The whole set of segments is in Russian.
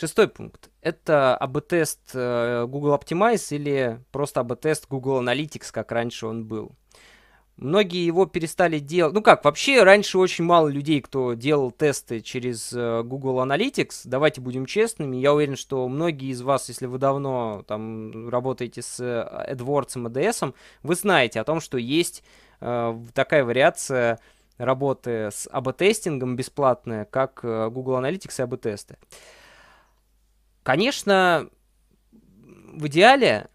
Шестой пункт. Это АБ-тест э, Google Optimize или просто АБ-тест Google Analytics, как раньше он был. Многие его перестали делать. Ну как, вообще раньше очень мало людей, кто делал тесты через э, Google Analytics. Давайте будем честными. Я уверен, что многие из вас, если вы давно там работаете с э, AdWords и ADS, вы знаете о том, что есть э, такая вариация работы с АБ-тестингом бесплатная, как Google Analytics и АБ-тесты. Конечно, в идеале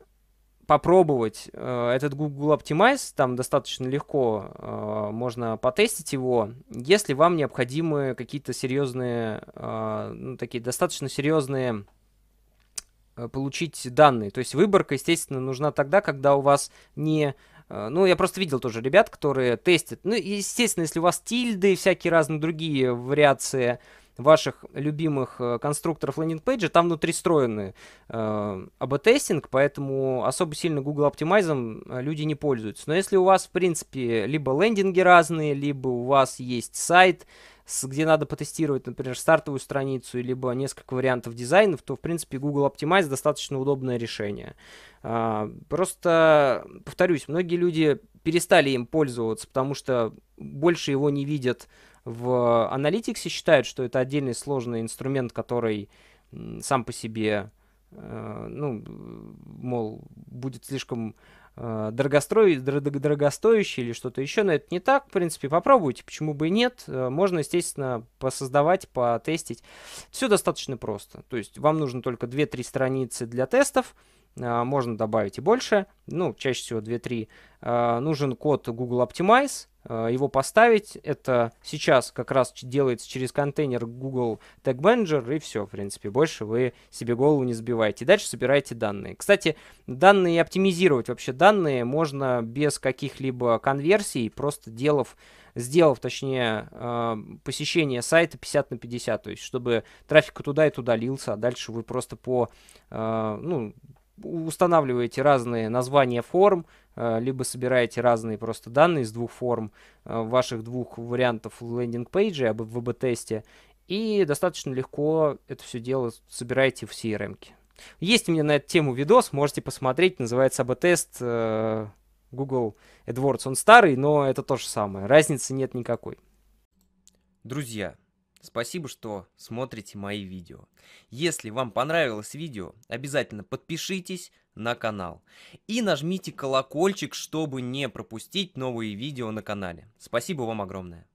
попробовать э, этот Google Optimize, там достаточно легко э, можно потестить его, если вам необходимы какие-то серьезные, э, ну, такие достаточно серьезные э, получить данные. То есть выборка, естественно, нужна тогда, когда у вас не... Э, ну, я просто видел тоже ребят, которые тестят. Ну, естественно, если у вас тильды, всякие разные другие вариации, ваших любимых э, конструкторов лендинг-пейджа, там внутри встроены э, АБ-тестинг, поэтому особо сильно Google оптимайзом э, люди не пользуются. Но если у вас, в принципе, либо лендинги разные, либо у вас есть сайт, с, где надо потестировать, например, стартовую страницу, либо несколько вариантов дизайнов, то, в принципе, Google Optimize достаточно удобное решение. А, просто, повторюсь, многие люди перестали им пользоваться, потому что больше его не видят в аналитиксе считают, что это отдельный сложный инструмент, который сам по себе, э, ну, мол, будет слишком э, дорогостоящий или что-то еще, но это не так, в принципе, попробуйте, почему бы и нет, э, можно, естественно, посоздавать, потестить, все достаточно просто, то есть вам нужно только 2-3 страницы для тестов, можно добавить и больше, ну, чаще всего 2-3, нужен код Google Optimize, Э, его поставить. Это сейчас как раз делается через контейнер Google Tag Manager, и все, в принципе, больше вы себе голову не сбиваете. Дальше собираете данные. Кстати, данные оптимизировать вообще данные можно без каких-либо конверсий, просто делав сделав, точнее, э, посещение сайта 50 на 50, то есть чтобы трафик туда и туда лился, а дальше вы просто по, э, ну, устанавливаете разные названия форм, Э, либо собираете разные просто данные из двух форм э, ваших двух вариантов лендинг-пейджа об ВБ-тесте, и достаточно легко это все дело собираете в CRM. -ке. Есть у меня на эту тему видос, можете посмотреть, называется АБ-тест э, Google AdWords. Он старый, но это то же самое, разницы нет никакой. Друзья, Спасибо, что смотрите мои видео. Если вам понравилось видео, обязательно подпишитесь на канал и нажмите колокольчик, чтобы не пропустить новые видео на канале. Спасибо вам огромное.